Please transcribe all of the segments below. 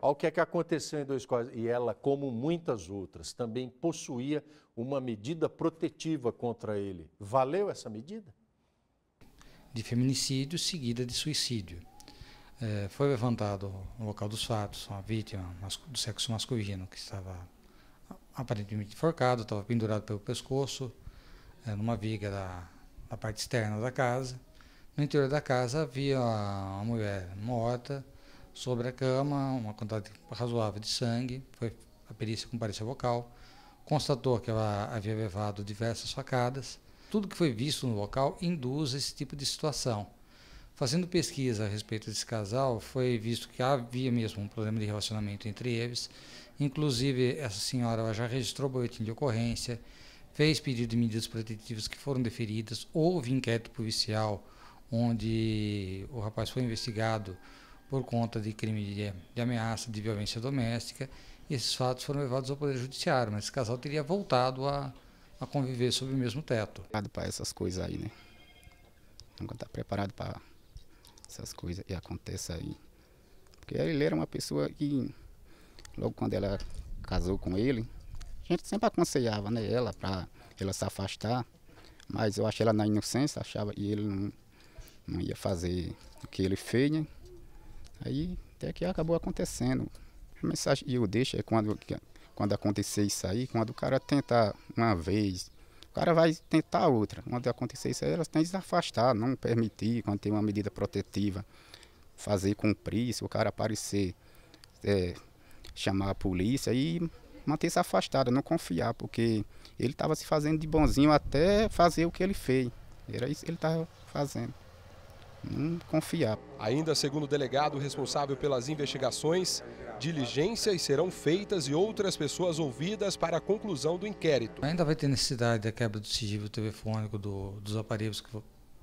Ao que é que aconteceu em 2004? E ela, como muitas outras, também possuía uma medida protetiva contra ele. Valeu essa medida? De feminicídio seguida de suicídio. É, foi levantado no local dos fatos uma vítima do sexo masculino que estava aparentemente enforcado, estava pendurado pelo pescoço é, numa viga da, da parte externa da casa. No interior da casa havia uma mulher morta sobre a cama, uma quantidade razoável de sangue, foi a perícia com parecer vocal, constatou que ela havia levado diversas facadas. Tudo que foi visto no local induz esse tipo de situação. Fazendo pesquisa a respeito desse casal, foi visto que havia mesmo um problema de relacionamento entre eles. Inclusive, essa senhora já registrou boletim de ocorrência, fez pedido de medidas protetivas que foram deferidas, houve inquérito policial onde o rapaz foi investigado por conta de crime de, de ameaça, de violência doméstica. E esses fatos foram levados ao Poder Judiciário, mas esse casal teria voltado a, a conviver sob o mesmo teto. Preparado para essas coisas aí, né? Nunca está preparado para essas coisas e aconteça aí. Porque ele era uma pessoa que, logo quando ela casou com ele, a gente sempre aconselhava né, ela para ela se afastar, mas eu achei ela na inocência, achava e ele não, não ia fazer o que ele fez, né? Aí até que acabou acontecendo. A mensagem que eu deixo é quando, quando acontecer isso aí, quando o cara tentar uma vez, o cara vai tentar outra. Quando acontecer isso aí, elas têm que se afastar, não permitir, quando tem uma medida protetiva, fazer cumprir, se o cara aparecer, é, chamar a polícia e manter-se afastado, não confiar, porque ele estava se fazendo de bonzinho até fazer o que ele fez. Era isso que ele estava fazendo. Hum, confiar. Ainda segundo o delegado responsável pelas investigações, diligências serão feitas e outras pessoas ouvidas para a conclusão do inquérito. Ainda vai ter necessidade da quebra do sigilo telefônico, do, dos aparelhos que,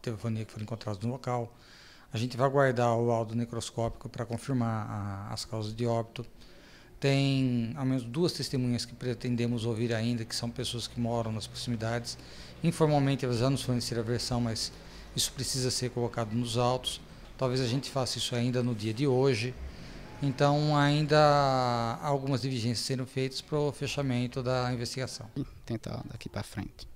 telefonia que foram encontrados no local. A gente vai guardar o laudo necroscópico para confirmar a, as causas de óbito. Tem ao menos duas testemunhas que pretendemos ouvir ainda, que são pessoas que moram nas proximidades. Informalmente elas já nos forneceram a versão, mas isso precisa ser colocado nos autos. Talvez a gente faça isso ainda no dia de hoje. Então, ainda há algumas diligências serão feitas para o fechamento da investigação. Tentar daqui para frente.